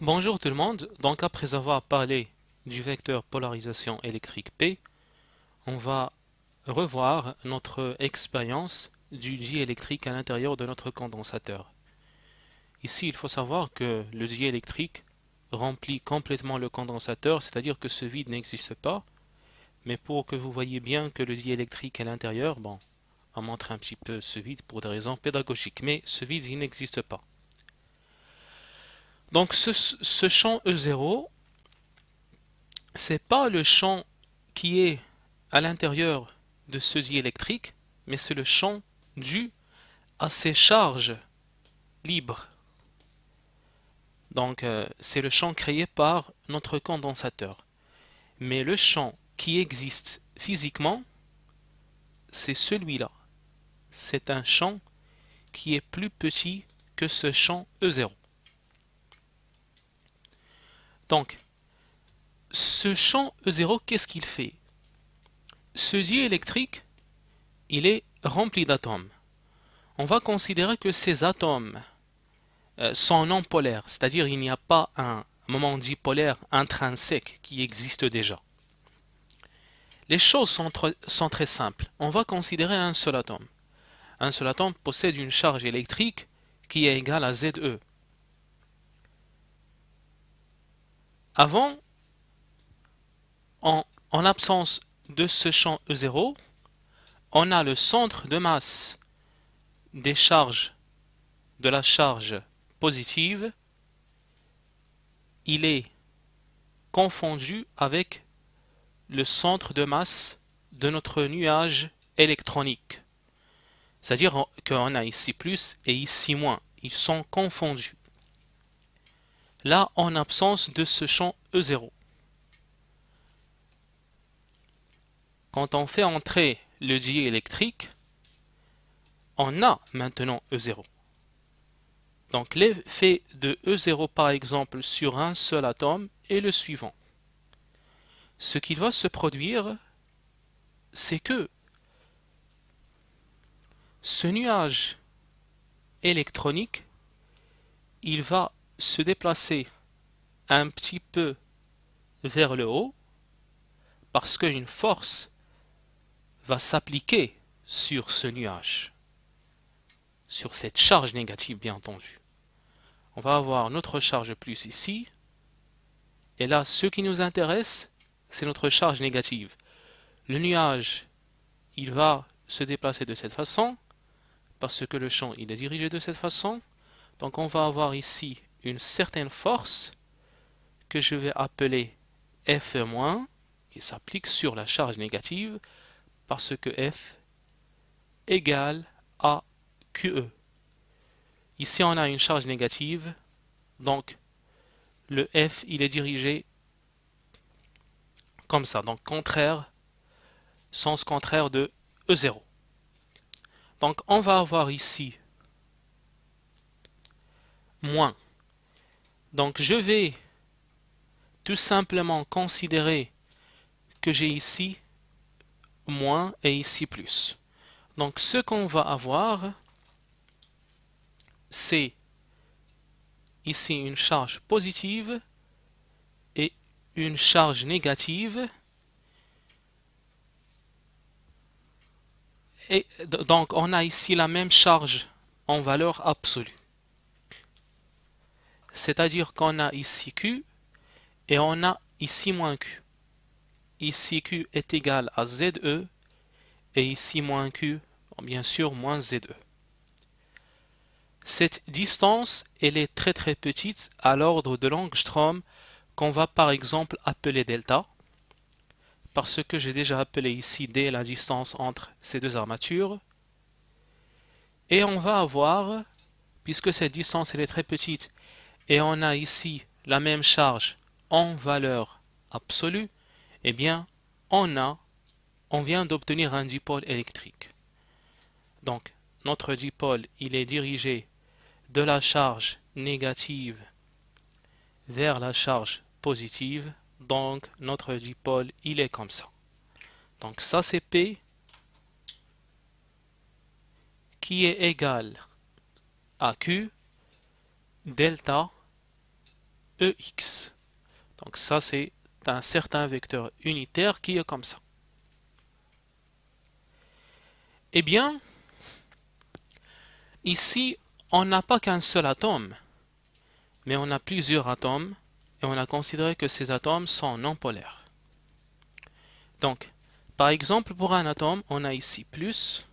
Bonjour tout le monde, donc après avoir parlé du vecteur polarisation électrique P, on va revoir notre expérience du diélectrique à l'intérieur de notre condensateur. Ici, il faut savoir que le diélectrique remplit complètement le condensateur, c'est-à-dire que ce vide n'existe pas, mais pour que vous voyez bien que le diélectrique à l'intérieur, bon, on montre un petit peu ce vide pour des raisons pédagogiques, mais ce vide, il n'existe pas. Donc ce, champ E0, n'est pas le champ qui est à l'intérieur de ce diélectrique, mais c'est le champ dû à ses charges libres. Donc euh, c'est le champ créé par notre condensateur. Mais le champ qui existe physiquement, c'est celui-là. C'est un champ qui est plus petit que ce champ E0. Donc, ce champ E0, qu'est-ce qu'il fait Ce diélectrique, il est rempli d'atomes. On va considérer que ces atomes euh, sont non polaires, c'est-à-dire qu'il n'y a pas un moment dipolaire intrinsèque qui existe déjà. Les choses sont, sont très simples. On va considérer un seul atome. Un seul atome possède une charge électrique qui est égale à ZE. Avant, en, l'absence de ce champ E0, on a le centre de masse des charges de la charge positive, il est confondu avec le centre de masse de notre nuage électronique. C'est-à-dire qu'on a ici plus et ici moins. Ils sont confondus là en absence de ce champ E0. Quand on fait entrer le diélectrique, on a maintenant E0. Donc l'effet de E0 par exemple sur un seul atome est le suivant. Ce qui va se produire, c'est que ce nuage électronique, il va se déplacer un petit peu vers le haut parce qu'une force va s'appliquer sur ce nuage, sur cette charge négative bien entendu. On va avoir notre charge plus ici, et là ce qui nous intéresse, c'est notre charge négative. Le nuage, il va se déplacer de cette façon, parce que le champ il est dirigé de cette façon, donc on va avoir ici une certaine force que je vais appeler F- qui s'applique sur la charge négative parce que F égale à QE. Ici, on a une charge négative, donc le F, il est dirigé comme ça, donc contraire, sens contraire de E0. Donc, on va avoir ici moins donc je vais tout simplement considérer que j'ai ici moins et ici plus. Donc ce qu'on va avoir, c'est ici une charge positive et une charge négative. Et donc on a ici la même charge en valeur absolue. C'est-à-dire qu'on a ici Q et on a ici moins Q. Ici Q est égal à ZE et ici moins Q, bien sûr, moins ZE. Cette distance, elle est très très petite à l'ordre de Langstrom qu'on va par exemple appeler delta parce que j'ai déjà appelé ici D la distance entre ces deux armatures. Et on va avoir, puisque cette distance elle est très petite et on a ici la même charge en valeur absolue, eh bien, on a, on vient d'obtenir un dipôle électrique. Donc, notre dipôle, il est dirigé de la charge négative vers la charge positive. Donc, notre dipôle, il est comme ça. Donc, ça, c'est P qui est égal à Q delta EX. Donc ça, c'est un certain vecteur unitaire qui est comme ça. Eh bien, ici, on n'a pas qu'un seul atome, mais on a plusieurs atomes, et on a considéré que ces atomes sont non polaires. Donc, par exemple, pour un atome, on a ici plus,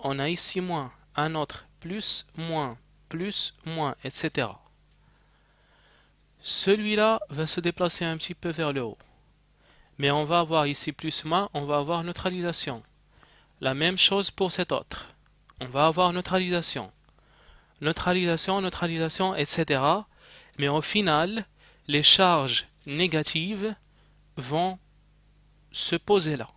on a ici moins, un autre plus, moins, plus, moins, etc. Celui-là va se déplacer un petit peu vers le haut. Mais on va avoir ici plus moins, on va avoir neutralisation. La même chose pour cet autre. On va avoir neutralisation. Neutralisation, neutralisation, etc. Mais au final, les charges négatives vont se poser là.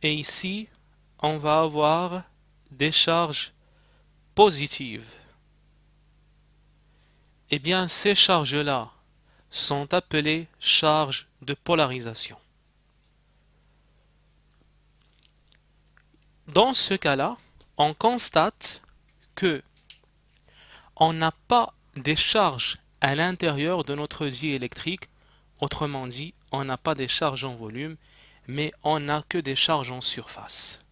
Et ici, on va avoir des charges positives. Eh bien, ces charges-là sont appelées charges de polarisation. Dans ce cas-là, on constate que on n'a pas des charges à l'intérieur de notre vie électrique, autrement dit, on n'a pas des charges en volume, mais on n'a que des charges en surface.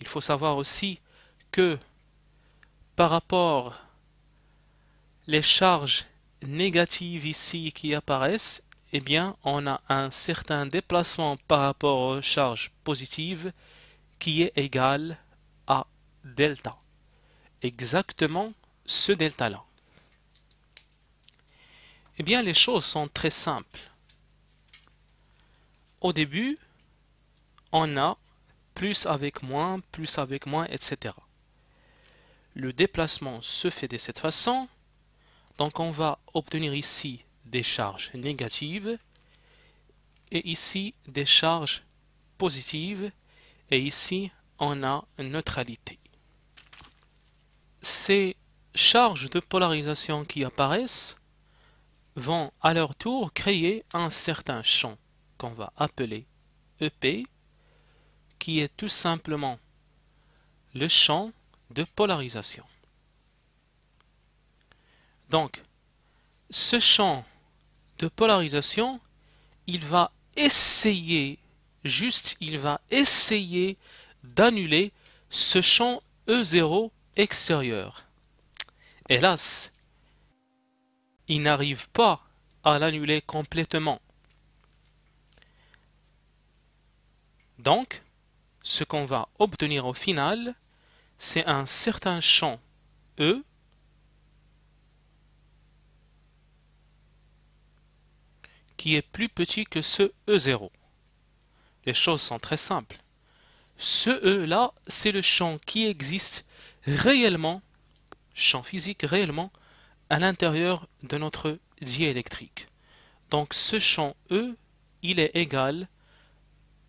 Il faut savoir aussi que par rapport les charges négatives ici qui apparaissent, eh bien, on a un certain déplacement par rapport aux charges positives qui est égal à delta. Exactement ce delta-là. Eh bien, les choses sont très simples. Au début, on a plus avec moins, plus avec moins, etc. Le déplacement se fait de cette façon. Donc on va obtenir ici des charges négatives et ici des charges positives et ici on a neutralité. Ces charges de polarisation qui apparaissent vont à leur tour créer un certain champ qu'on va appeler EP qui est tout simplement le champ de polarisation. Donc, ce champ de polarisation, il va essayer, juste, il va essayer d'annuler ce champ E0 extérieur. Hélas, il n'arrive pas à l'annuler complètement. Donc, ce qu'on va obtenir au final, c'est un certain champ E qui est plus petit que ce E0. Les choses sont très simples. Ce E-là, c'est le champ qui existe réellement, champ physique réellement, à l'intérieur de notre diélectrique. Donc ce champ E, il est égal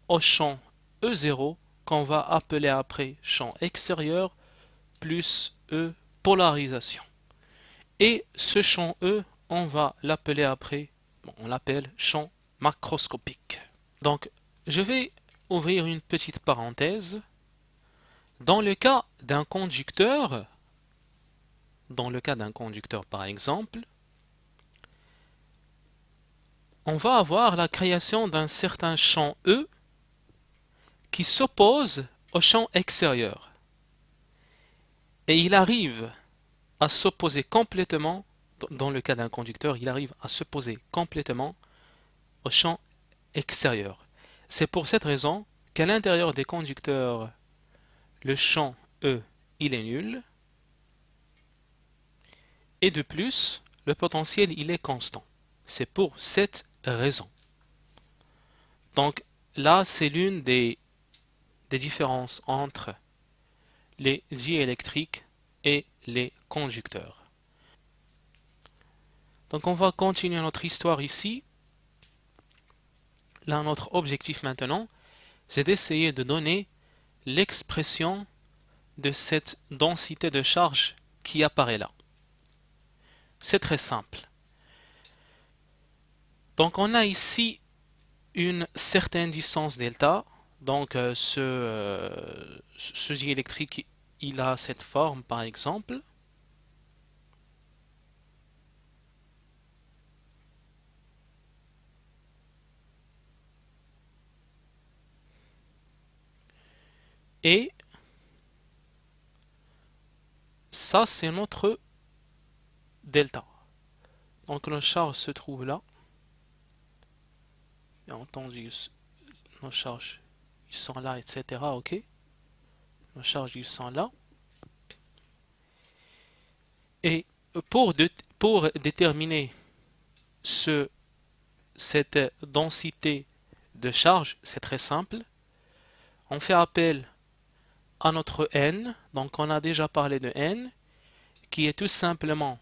au champ E0 qu'on va appeler après champ extérieur plus E polarisation. Et ce champ E, on va l'appeler après on l'appelle champ macroscopique. Donc, je vais ouvrir une petite parenthèse. Dans le cas d'un conducteur, dans le cas d'un conducteur par exemple, on va avoir la création d'un certain champ E qui s'oppose au champ extérieur. Et il arrive à s'opposer complètement dans le cas d'un conducteur, il arrive à se poser complètement au champ extérieur. C'est pour cette raison qu'à l'intérieur des conducteurs, le champ E, il est nul. Et de plus, le potentiel, il est constant. C'est pour cette raison. Donc là, c'est l'une des, des différences entre les électriques et les conducteurs. Donc on va continuer notre histoire ici. Là, notre objectif maintenant, c'est d'essayer de donner l'expression de cette densité de charge qui apparaît là. C'est très simple. Donc on a ici une certaine distance delta. Donc euh, ce, euh, électrique, il a cette forme par exemple. Et ça, c'est notre delta. Donc nos charges se trouvent là. Bien entendu, nos charges, ils sont là, etc. Ok Nos charges, ils sont là. Et pour, pour déterminer ce, cette densité de charge, c'est très simple. On fait appel à notre n, donc on a déjà parlé de n, qui est tout simplement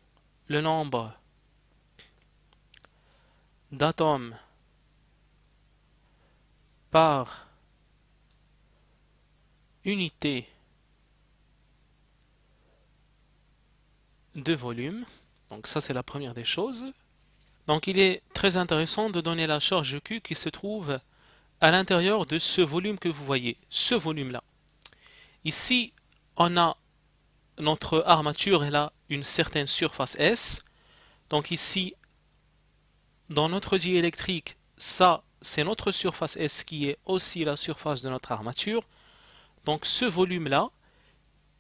le nombre d'atomes par unité de volume. Donc ça c'est la première des choses. Donc il est très intéressant de donner la charge Q qui se trouve à l'intérieur de ce volume que vous voyez, ce volume-là. Ici, on a notre armature, elle a une certaine surface S. Donc ici, dans notre diélectrique, ça, c'est notre surface S qui est aussi la surface de notre armature. Donc ce volume-là,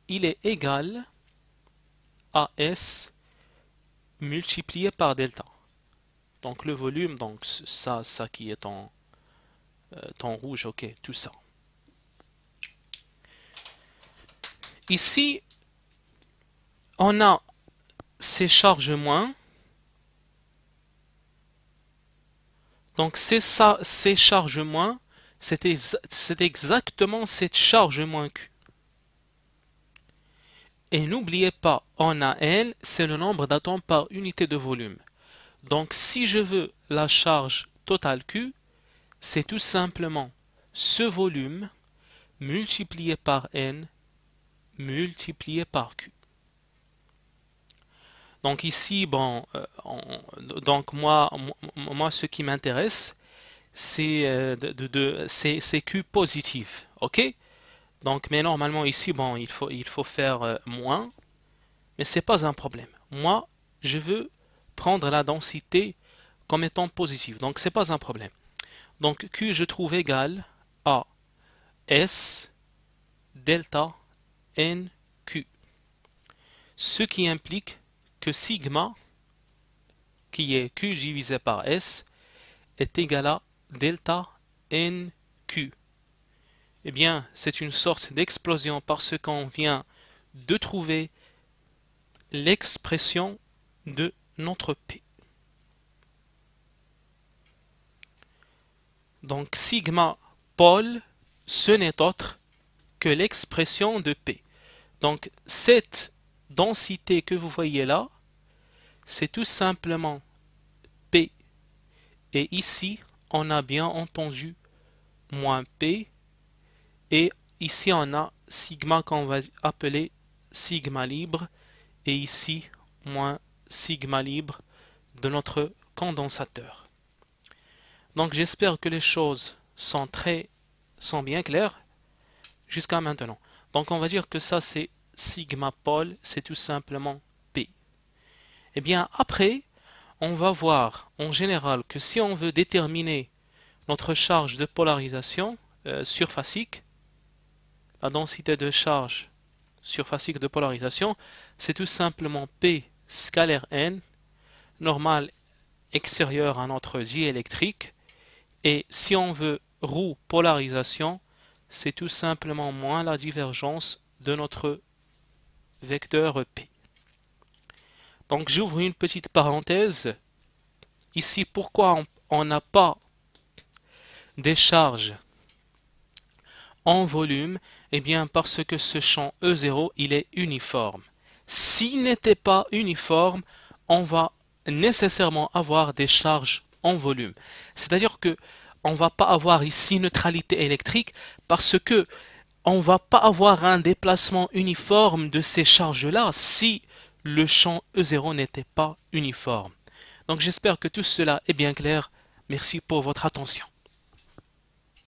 il est égal à S multiplié par delta. Donc le volume, donc ça, ça qui est en, euh, en rouge, ok, tout ça. Ici, on a ces charges moins. Donc c'est ça, ces charges moins, c'est exactement cette charge moins Q. Et n'oubliez pas, on a N, c'est le nombre d'atomes par unité de volume. Donc si je veux la charge totale Q, c'est tout simplement ce volume multiplié par N multiplié par Q. Donc ici, bon, euh, donc moi, moi, ce qui m'intéresse, c'est euh, de, Q positif, ok Donc, mais normalement ici, bon, il faut, il faut faire euh, moins, mais ce n'est pas un problème. Moi, je veux prendre la densité comme étant positive, donc ce n'est pas un problème. Donc Q, je trouve égal à S delta NQ. Ce qui implique que sigma, qui est Q divisé par S, est égal à delta NQ. Eh bien, c'est une sorte d'explosion parce qu'on vient de trouver l'expression de notre P. Donc sigma pôle, ce n'est autre que l'expression de P. Donc cette densité que vous voyez là, c'est tout simplement P. Et ici, on a bien entendu moins P. Et ici, on a sigma qu'on va appeler sigma libre. Et ici, moins sigma libre de notre condensateur. Donc j'espère que les choses sont très sont bien claires jusqu'à maintenant. Donc on va dire que ça c'est sigma pôle, c'est tout simplement P. Et eh bien après, on va voir en général que si on veut déterminer notre charge de polarisation euh, surfacique, la densité de charge surfacique de polarisation, c'est tout simplement P scalaire N, normal extérieur à notre diélectrique, électrique, et si on veut roue polarisation, c'est tout simplement moins la divergence de notre vecteur P. Donc j'ouvre une petite parenthèse. Ici, pourquoi on n'a pas des charges en volume Eh bien parce que ce champ E0, il est uniforme. S'il n'était pas uniforme, on va nécessairement avoir des charges en volume. C'est-à-dire que on va pas avoir ici neutralité électrique parce que on va pas avoir un déplacement uniforme de ces charges-là si le champ E0 n'était pas uniforme. Donc j'espère que tout cela est bien clair. Merci pour votre attention.